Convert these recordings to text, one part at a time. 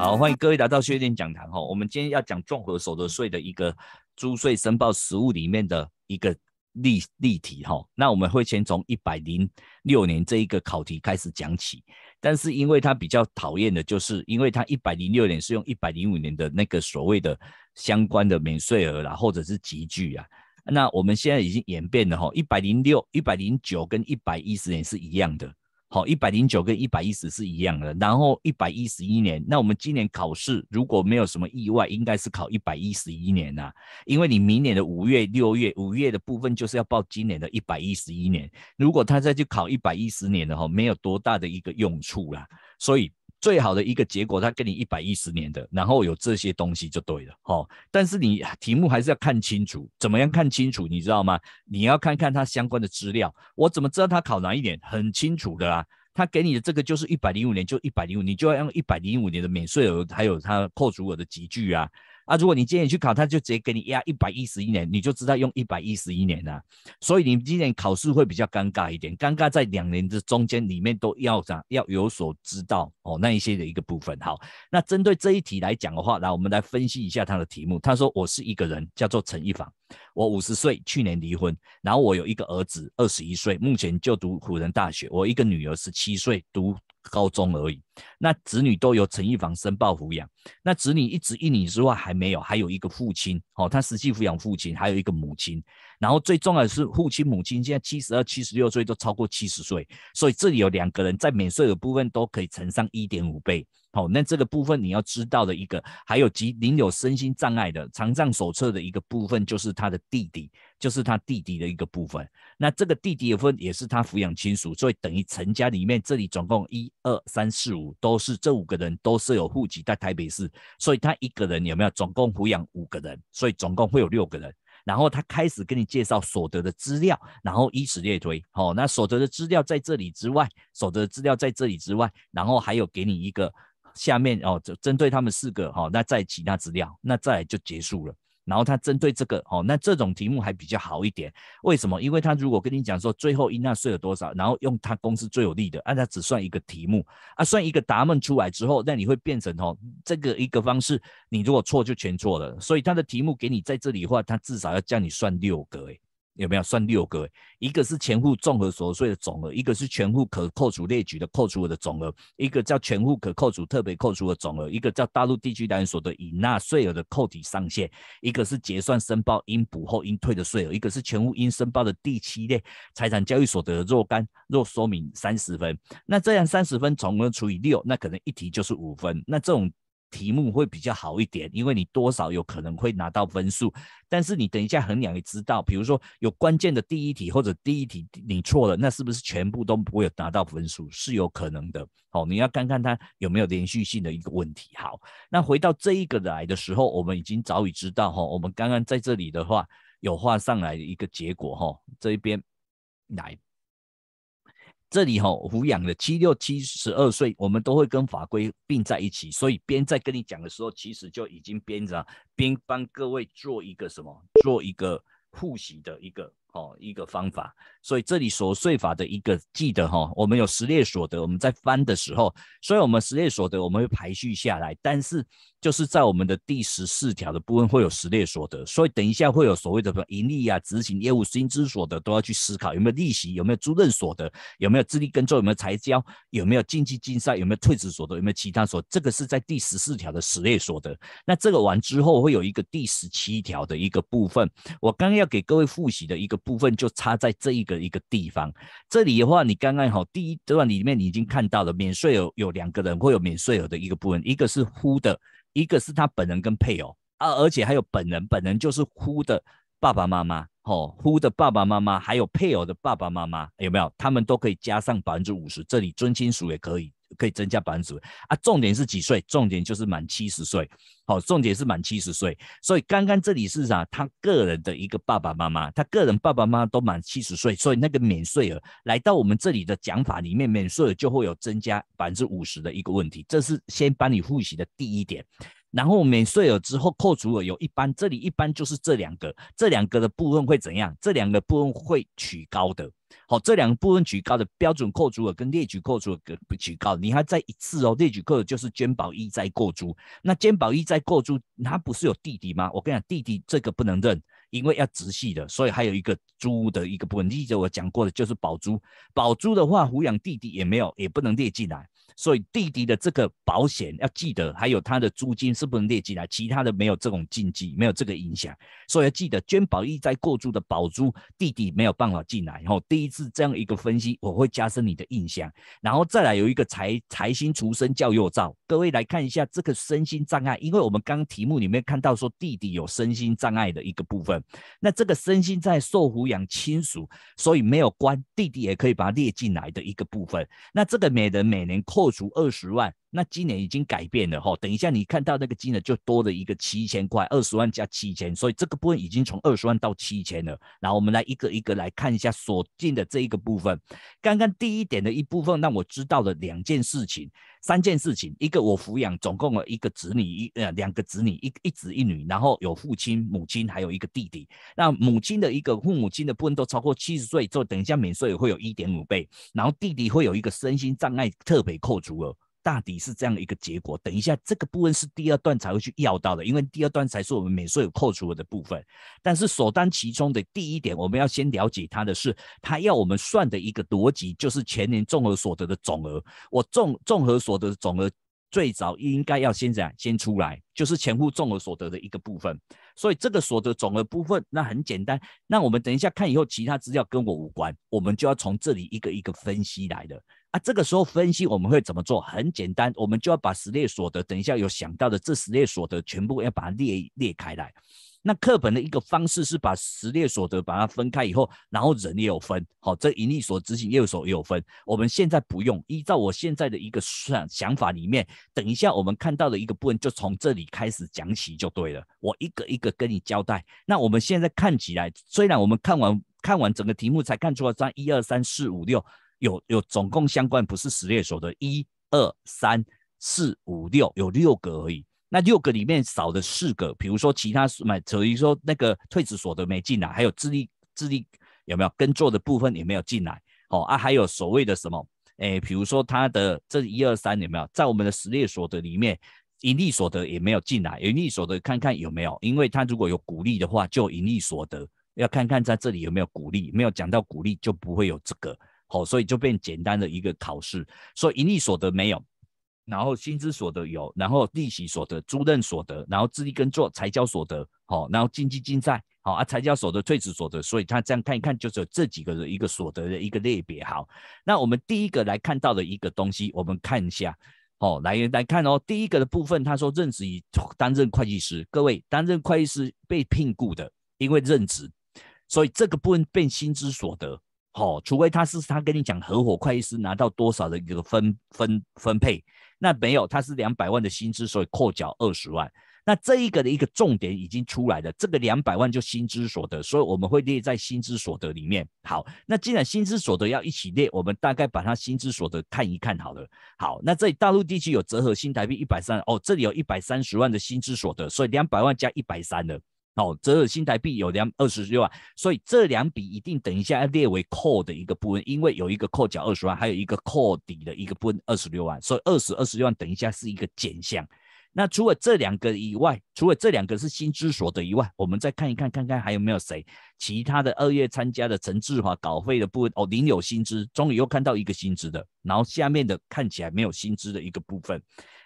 好，欢迎各位来到薛店讲堂哈。我们今天要讲综合所得税的一个租税申报实务里面的一个例例题哈。那我们会先从一百零六年这一个考题开始讲起，但是因为它比较讨厌的就是，因为它一百零六年是用一百零五年的那个所谓的相关的免税额啦，或者是集聚啊。那我们现在已经演变了哈，一百零六、一百零九跟一百一十年是一样的。好，一百零九跟一百一十是一样的，然后一百一十一年。那我们今年考试如果没有什么意外，应该是考一百一十一年啊，因为你明年的五月、六月，五月的部分就是要报今年的一百一十一年。如果他再去考一百一十年的话，没有多大的一个用处啦，所以。最好的一个结果，他给你一百一十年的，然后有这些东西就对了，哦，但是你题目还是要看清楚，怎么样看清楚，你知道吗？你要看看它相关的资料。我怎么知道他考哪一点？很清楚的啦。他给你的这个就是一百零五年，就一百零五，你就要用一百零五年的免税额，还有它扣除额的集聚啊。啊，如果你今年去考，他就直接给你压一百一十一年，你就知道用一百一十一年了。所以你今年考试会比较尴尬一点，尴尬在两年的中间里面都要啥，要有所知道哦，那一些的一个部分。好，那针对这一题来讲的话，来我们来分析一下他的题目。他说：“我是一个人，叫做陈一凡，我五十岁，去年离婚，然后我有一个儿子二十一岁，目前就读辅仁大学，我一个女儿十七岁，读。”高中而已，那子女都由陈玉房申报抚养。那子女一子一女之外还没有，还有一个父亲，哦，他实际抚养父亲，还有一个母亲。然后最重要的是父亲母亲现在七十二、七十六岁都超过七十岁，所以这里有两个人在免税的部分都可以乘上一点五倍。好，那这个部分你要知道的一个，还有及您有身心障碍的长障手册的一个部分，就是他的弟弟。就是他弟弟的一个部分，那这个弟弟的分也是他抚养亲属，所以等于成家里面这里总共一二三四五都是这五个人都是有户籍在台北市，所以他一个人有没有总共抚养五个人，所以总共会有六个人。然后他开始跟你介绍所得的资料，然后以此类推。好，那所得的资料在这里之外，所得的资料在这里之外，然后还有给你一个下面哦，就针对他们四个好，那再其他资料，那再就结束了。然后他针对这个哦，那这种题目还比较好一点，为什么？因为他如果跟你讲说最后应纳税有多少，然后用他公司最有利的，那他只算一个题目啊，算一个答案出来之后，那你会变成哦，这个一个方式，你如果错就全错了。所以他的题目给你在这里的话，他至少要叫你算六个诶有没有算六个？一个是全户综合所得税的总额，一个是全户可扣除列举的扣除额的总额，一个叫全户可扣除特别扣除的总额，一个叫大陆地区来源所得已纳税额的扣抵上限，一个是结算申报应补后应退的税额，一个是全户应申报的第七类财产交易所得若干若说明三十分，那这样三十分总额除以六，那可能一题就是五分，那这种。题目会比较好一点，因为你多少有可能会拿到分数。但是你等一下衡量也知道，比如说有关键的第一题或者第一题你错了，那是不是全部都不会有拿到分数？是有可能的。好，你要看看它有没有连续性的一个问题。好，那回到这一个来的时候，我们已经早已知道哈。我们刚刚在这里的话，有画上来的一个结果哈，这一边来。这里哈抚养的七六七十二岁，我们都会跟法规并在一起，所以边在跟你讲的时候，其实就已经边着边帮各位做一个什么，做一个复习的一个哦一个方法。所以这里所税法的一个记得哈，我们有实列所得，我们在翻的时候，所以我们实列所得我们会排序下来，但是就是在我们的第十四条的部分会有实列所得，所以等一下会有所谓的盈利啊、执行业务薪资所得都要去思考有没有利息、有没有租赁所得、有没有自力耕作、有没有财交、有没有经济竞赛、有没有退职所得、有没有其他所，这个是在第十四条的实列所得。那这个完之后会有一个第十七条的一个部分，我刚要给各位复习的一个部分就差在这一。的一个地方，这里的话，你刚刚好第一段里面你已经看到了免税额有两个人会有免税额的一个部分，一个是呼的，一个是他本人跟配偶啊，而且还有本人本人就是呼的爸爸妈妈吼，呼的爸爸妈妈，还有配偶的爸爸妈妈，有没有？他们都可以加上百分之五十，这里尊亲属也可以。可以增加百分之五啊，重点是几岁？重点就是满七十岁，好，重点是满七十岁。所以刚刚这里是啥？他个人的一个爸爸妈妈，他个人爸爸妈妈都满七十岁，所以那个免税额来到我们这里的讲法里面，免税额就会有增加百分之五十的一个问题。这是先帮你复习的第一点。然后免税额之后扣除了有一般，这里一般就是这两个，这两个的部分会怎样？这两个部分会取高的。好，这两个部分举高的标准扣除额跟列举扣除额举高，你还再一次哦。列举扣除就是肩保一再扣除，那肩保一再扣除，他不是有弟弟吗？我跟你讲，弟弟这个不能认，因为要直系的，所以还有一个租的一个部分，记着我讲过的就是宝租，宝租的话抚养弟弟也没有，也不能列进来。所以弟弟的这个保险要记得，还有他的租金是不是列进来？其他的没有这种禁忌，没有这个影响。所以要记得，捐保一在过住的宝珠弟弟没有办法进来。后第一次这样一个分析，我会加深你的印象。然后再来有一个财财星出生教幼照，各位来看一下这个身心障碍，因为我们刚题目里面看到说弟弟有身心障碍的一个部分，那这个身心在受抚养亲属，所以没有关弟弟也可以把它列进来的一个部分。那这个每人每年扣。扣除二十万。那今年已经改变了哈，等一下你看到那个金额就多了一个七千块，二十万加七千，所以这个部分已经从二十万到七千了。然后我们来一个一个来看一下锁定的这一个部分。刚刚第一点的一部分，让我知道了两件事情，三件事情：一个我抚养总共一个子女，一呃两个子女，一一子一女，然后有父亲、母亲，还有一个弟弟。那母亲的一个父母亲的部分都超过七十岁之后，等一下免税也会有一点五倍，然后弟弟会有一个身心障碍特别扣除额。大抵是这样一个结果。等一下，这个部分是第二段才会去要到的，因为第二段才是我们免税有扣除的部分。但是首当其冲的第一点，我们要先了解它的是，它要我们算的一个逻辑，就是前年综合所得的总额。我综综合所得的总额最早应该要先样，先出来，就是前户综合所得的一个部分。所以这个所得总额部分，那很简单。那我们等一下看以后，其他资料跟我无关，我们就要从这里一个一个分析来的。啊，这个时候分析我们会怎么做？很简单，我们就要把十列所得，等一下有想到的这十列所得，全部要把它列列开来。那课本的一个方式是把十列所得把它分开以后，然后人也有分，好，这盈利所执行业务所也有分。我们现在不用，依照我现在的一个想想法里面，等一下我们看到的一个部分就从这里开始讲起就对了。我一个一个跟你交代。那我们现在看起来，虽然我们看完看完整个题目才看出了装一二三四五六。有有总共相关不是实列所得一二三四五六有六个而已，那六个里面少的四个，比如说其他买等于说那个退职所得没进来，还有智力智力有没有耕作的部分也没有进来，好啊，还有所谓的什么诶，比如说他的这一二三有没有在我们的实列所得里面，盈利所得也没有进来，盈利所得看看有没有，因为他如果有鼓励的话，就盈利所得，要看看在这里有没有鼓励，没有讲到鼓励就不会有这个。好，所以就变简单的一个考试，所以盈利所得没有，然后薪资所得有，然后利息所得、租赁所得，然后自力耕作、财交所得，好，然后经济竞赛，好啊，财交所得、退职所得，所以他这样看一看，就是这几个一个所得的一个类别。好，那我们第一个来看到的一个东西，我们看一下，哦，来来看哦，第一个的部分他说任职于担任会计师，各位担任会计师被聘雇的，因为任职，所以这个部分变薪资所得。好，除非他是他跟你讲合伙会计师拿到多少的一个分分分配，那没有，他是两百万的薪资，所以扣缴二十万。那这一个的一个重点已经出来了，这个两百万就薪资所得，所以我们会列在薪资所得里面。好，那既然薪资所得要一起列，我们大概把它薪资所得看一看好了。好，那这里大陆地区有折合新台币一百三，哦，这里有一百三十万的薪资所得，所以两百万加一百三了。哦，折合新台币有两二十六万，所以这两笔一定等一下要列为扣的一个部分，因为有一个扣缴二十万，还有一个扣抵的一个部分二十六万，所以二十二十六万等一下是一个减项。那除了这两个以外，除了这两个是薪资所得以外，我们再看一看看看还有没有谁其他的二月参加的陈志华稿费的部分哦，零有薪资，终于又看到一个薪资的，然后下面的看起来没有薪资的一个部分。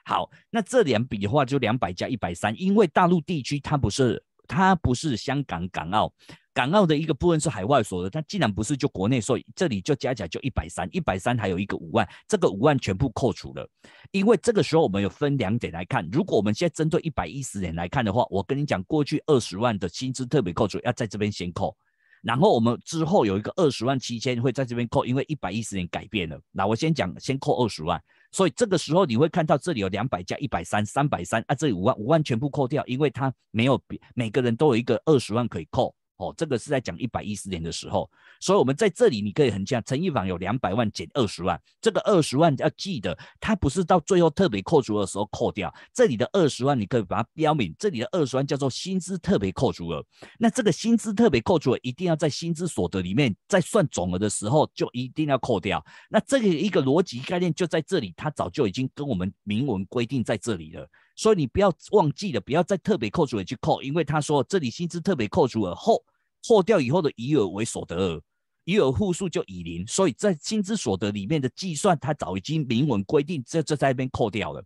好，那这两笔的话就两百加一百三，因为大陆地区它不是。它不是香港、港澳，港澳的一个部分是海外所得。它既然不是，就国内所以这里就加起来就一百三，一百三还有一个五万，这个五万全部扣除了。因为这个时候我们有分两点来看，如果我们现在针对一百一十年来看的话，我跟你讲，过去二十万的薪资特别扣除要在这边先扣，然后我们之后有一个二十万七千会在这边扣，因为一百一十年改变了。那我先讲，先扣二十万。所以这个时候，你会看到这里有两百加一百三，三百三啊，这里五万五万全部扣掉，因为它没有，每个人都有一个二十万可以扣。哦，这个是在讲一百一十年的时候，所以我们在这里你可以很像陈一舫有两百万减二十万，这个二十万要记得，它不是到最后特别扣除的时候扣掉，这里的二十万你可以把它标明，这里的二十万叫做薪资特别扣除额，那这个薪资特别扣除额一定要在薪资所得里面在算总额的时候就一定要扣掉，那这个一个逻辑概念就在这里，它早就已经跟我们明文规定在这里了。所以你不要忘记了，不要再特别扣除额去扣，因为他说这里薪资特别扣除额后，扣掉以后的余额为所得额，余额户数就以零，所以在薪资所得里面的计算，他早已经明文规定，这这在那边扣掉了。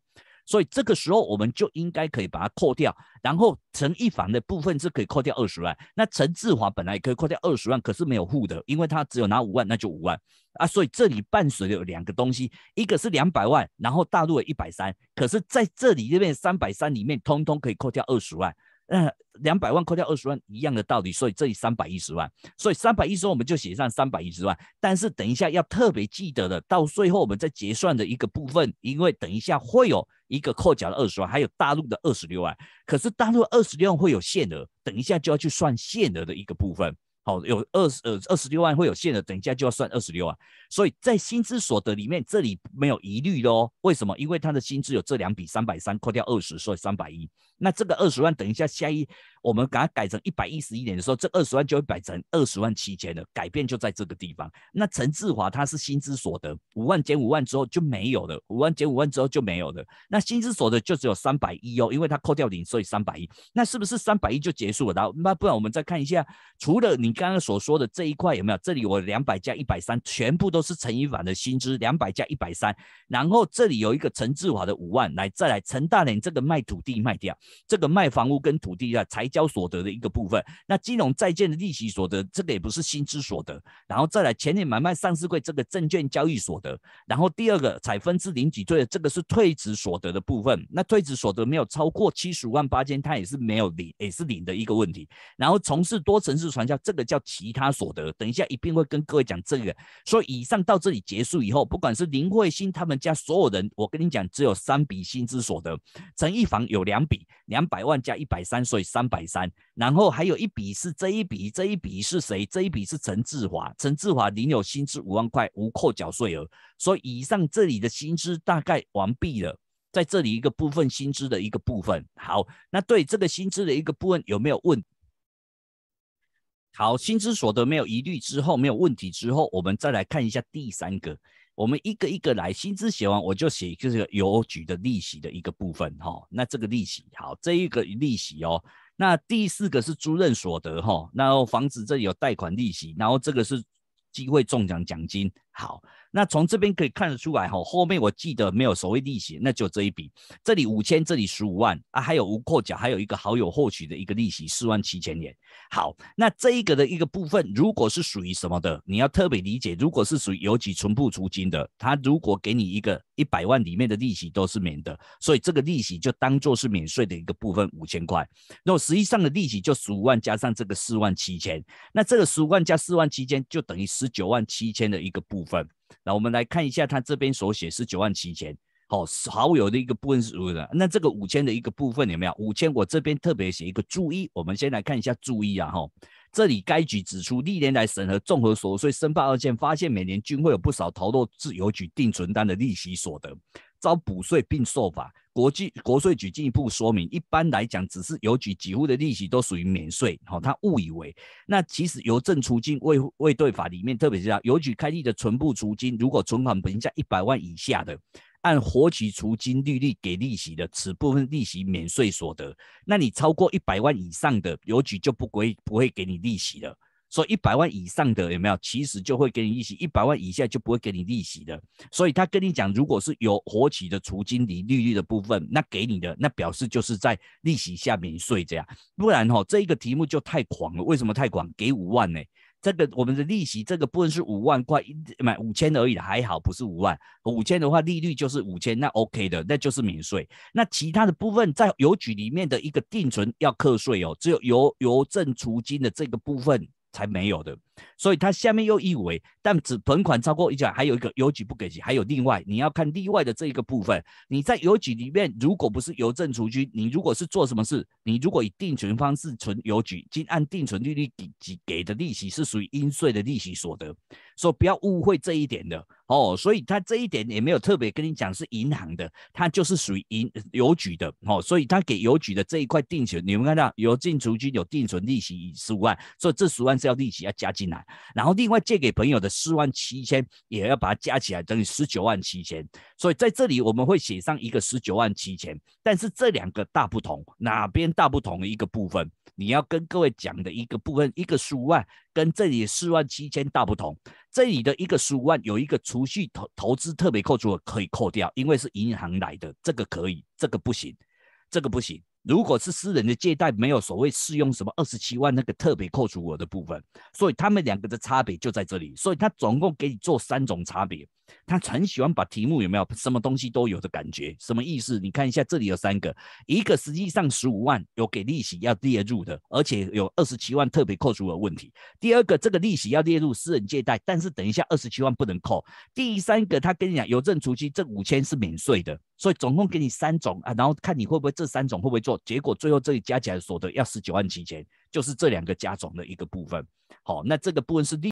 所以这个时候我们就应该可以把它扣掉，然后陈一凡的部分是可以扣掉二十万，那陈志华本来也可以扣掉二十万，可是没有付的，因为他只有拿五万，那就五万啊。所以这里伴随有两个东西，一个是两百万，然后大陆的一百三，可是在这里这边三百三里面，通通可以扣掉二十万，那两百万扣掉二十万一样的道理，所以这里三百一十万，所以三百一十万我们就写上三百一十万，但是等一下要特别记得的，到最后我们在结算的一个部分，因为等一下会有。一个扣缴的二十万，还有大陆的二十六万，可是大陆二十六万会有限额，等一下就要去算限额的一个部分。好，有二十二二十六万会有限额，等一下就要算二十六万。所以在薪资所得里面，这里没有疑虑的哦。为什么？因为他的薪资有这两笔，三百三扣掉二十，所以三百一。那这个二十万，等一下下一我们把它改成一百一十一点的时候，这二十万就会改成二十万七千了。改变就在这个地方。那陈志华他是薪资所得，五万减五万之后就没有了，五万减五万之后就没有了。那薪资所得就只有三百一哦，因为他扣掉零，所以三百一。那是不是三百一就结束了？然后那不然我们再看一下，除了你刚刚所说的这一块有没有？这里我两百加一百三，全部都是陈一凡的薪资，两百加一百三。然后这里有一个陈志华的五万，来再来陈大脸这个卖土地卖掉。这个卖房屋跟土地啊，才交所得的一个部分。那金融债券的利息所得，这个也不是薪资所得。然后再来，前年买卖上市柜这个证券交易所得。然后第二个，彩分之零几对的，这个是退职所得的部分。那退职所得没有超过七十五万八千，它也是没有零，也是零的一个问题。然后从事多层次传销，这个叫其他所得。等一下一定会跟各位讲这个。所以以上到这里结束以后，不管是林慧欣他们家所有人，我跟你讲，只有三笔薪资所得。陈一房有两笔。两百万加一百三，所以三百三。然后还有一笔是这一笔，这一笔是谁？这一笔是陈志华。陈志华，您有薪资五万块，无扣缴税额。所以以上这里的薪资大概完毕了，在这里一个部分薪资的一个部分。好，那对这个薪资的一个部分有没有问？好，薪资所得没有疑虑之后，没有问题之后，我们再来看一下第三个。我们一个一个来，薪资写完我就写就是邮局的利息的一个部分哈。那这个利息好，这一个利息哦。那第四个是租赁所得哈。然后房子这里有贷款利息，然后这个是机会中奖奖金好。那从这边可以看得出来哈，后面我记得没有所谓利息，那就这一笔，这里五千，这里十五万啊，还有无扣缴，还有一个好友获取的一个利息四万七千元。好，那这一个的一个部分，如果是属于什么的，你要特别理解，如果是属于有起存部出金的，他如果给你一个一百万里面的利息都是免的，所以这个利息就当做是免税的一个部分五千块。那实际上的利息就十五万加上这个四万七千，那这个十五万加四万七千就等于十九万七千的一个部分。那我们来看一下，他这边所写是九万七千，好，好友的一个部分是有的。那这个五千的一个部分有没有？五千我这边特别写一个注意，我们先来看一下注意啊，哈，这里该局指出，历年来审核综合所税申报案件，发现每年均会有不少逃漏自邮局定存单的利息所得。遭补税并受罚。国际国税局进一步说明，一般来讲，只是邮局几乎的利息都属于免税。好，他误以为，那其实邮政储金未未对法里面，特别是邮局开立的存部储金，如果存款本金在一百万以下的，按活期储金利率给利息的，此部分利息免税所得。那你超过一百万以上的邮局就不归不会给你利息了。所以一百万以上的有没有？其实就会给你利息，一百万以下就不会给你利息的。所以他跟你讲，如果是有活期的除金里利率的部分，那给你的那表示就是在利息下面税这样。不然哈，这一个题目就太狂了。为什么太狂？给五万呢？这个我们的利息这个部分是五万块，买五千而已，还好不是五万。五千的话，利率就是五千，那 OK 的，那就是免税。那其他的部分在邮局里面的一个定存要课税哦，只有邮邮政储金的这个部分。才没有的，所以它下面又以为，但只存款超过一角，还有一个邮局不给钱，还有另外你要看例外的这一个部分，你在邮局里面，如果不是邮政储蓄，你如果是做什么事，你如果以定存方式存邮局，经按定存利率给给给的利息是属于应税的利息所得，所以不要误会这一点的。哦，所以他这一点也没有特别跟你讲是银行的，他就是属于银邮局的。哦，所以他给邮局的这一块定存，你们看到有定储蓄有定存利息十五万，所以这十万是要利息要加进来，然后另外借给朋友的四万七千也要把它加起来，等于十九万七千。所以在这里我们会写上一个十九万七千，但是这两个大不同，哪边大不同的一个部分，你要跟各位讲的一个部分，一个十五万跟这里四万七千大不同，这里的一个十五万有一个出。储蓄投投资特别扣除额可以扣掉，因为是银行来的，这个可以，这个不行，这个不行。如果是私人的借贷，没有所谓适用什么二十七万那个特别扣除额的部分，所以他们两个的差别就在这里。所以他总共给你做三种差别。他很喜欢把题目有没有什么东西都有的感觉，什么意思？你看一下，这里有三个，一个实际上十五万有给利息要列入的，而且有二十七万特别扣除的问题。第二个，这个利息要列入私人借贷，但是等一下二十七万不能扣。第三个，他跟你讲有政储蓄这五千是免税的，所以总共给你三种啊，然后看你会不会这三种会不会做。结果最后这里加起来所得要十九万七千，就是这两个加总的一个部分。好，那这个部分是利。